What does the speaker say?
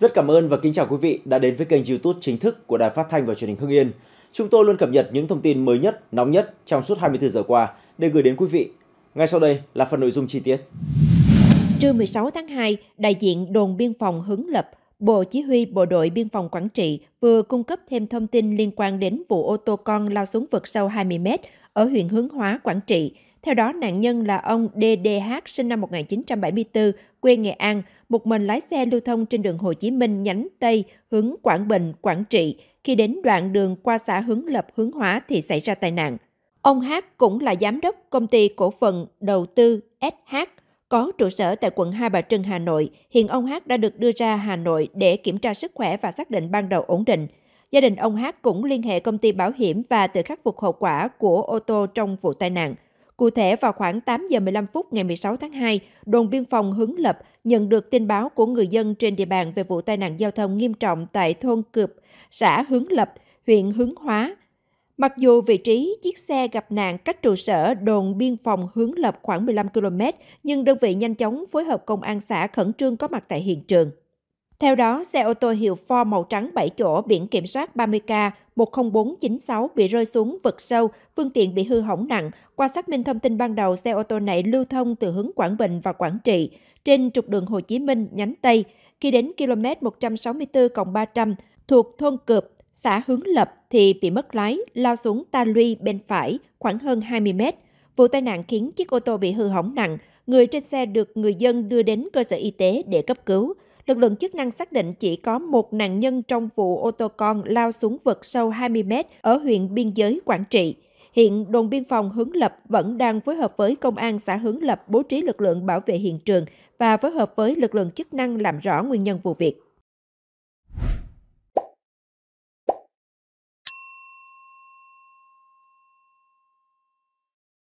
Rất cảm ơn và kính chào quý vị đã đến với kênh YouTube chính thức của Đài Phát thanh và Truyền hình Hưng Yên. Chúng tôi luôn cập nhật những thông tin mới nhất, nóng nhất trong suốt 24 giờ qua để gửi đến quý vị. Ngay sau đây là phần nội dung chi tiết. Trưa 16 tháng 2, đại diện đồn biên phòng Hứng Lập, Bộ Chỉ huy Bộ đội Biên phòng Quảng Trị vừa cung cấp thêm thông tin liên quan đến vụ ô tô con lao xuống vực sâu 20 m ở huyện Hướng Hóa, Quảng Trị – theo đó, nạn nhân là ông DDH sinh năm 1974, quê Nghệ An, một mình lái xe lưu thông trên đường Hồ Chí Minh nhánh Tây, hướng Quảng Bình, Quảng Trị. Khi đến đoạn đường qua xã Hướng Lập, Hướng Hóa thì xảy ra tai nạn. Ông H cũng là giám đốc công ty cổ phần đầu tư SH có trụ sở tại quận Hai Bà Trưng, Hà Nội. Hiện ông H đã được đưa ra Hà Nội để kiểm tra sức khỏe và xác định ban đầu ổn định. Gia đình ông H cũng liên hệ công ty bảo hiểm và tự khắc phục hậu quả của ô tô trong vụ tai nạn. Cụ thể, vào khoảng 8 giờ 15 phút ngày 16 tháng 2, đồn biên phòng Hứng Lập nhận được tin báo của người dân trên địa bàn về vụ tai nạn giao thông nghiêm trọng tại thôn Cựp, xã Hứng Lập, huyện Hứng Hóa. Mặc dù vị trí chiếc xe gặp nạn cách trụ sở đồn biên phòng Hướng Lập khoảng 15 km, nhưng đơn vị nhanh chóng phối hợp công an xã khẩn trương có mặt tại hiện trường. Theo đó, xe ô tô hiệu Ford màu trắng 7 chỗ biển kiểm soát 30K 10496 bị rơi xuống vực sâu, phương tiện bị hư hỏng nặng. Qua xác minh thông tin ban đầu, xe ô tô này lưu thông từ hướng Quảng Bình và Quảng Trị trên trục đường Hồ Chí Minh nhánh Tây. Khi đến km 164 300 thuộc thôn Cượp, xã Hướng Lập thì bị mất lái, lao xuống ta luy bên phải khoảng hơn 20 mét. Vụ tai nạn khiến chiếc ô tô bị hư hỏng nặng, người trên xe được người dân đưa đến cơ sở y tế để cấp cứu lực lượng chức năng xác định chỉ có một nạn nhân trong vụ ô tô con lao xuống vực sâu 20 mét ở huyện biên giới Quảng Trị. Hiện đồn biên phòng Hướng Lập vẫn đang phối hợp với công an xã Hướng Lập bố trí lực lượng bảo vệ hiện trường và phối hợp với lực lượng chức năng làm rõ nguyên nhân vụ việc.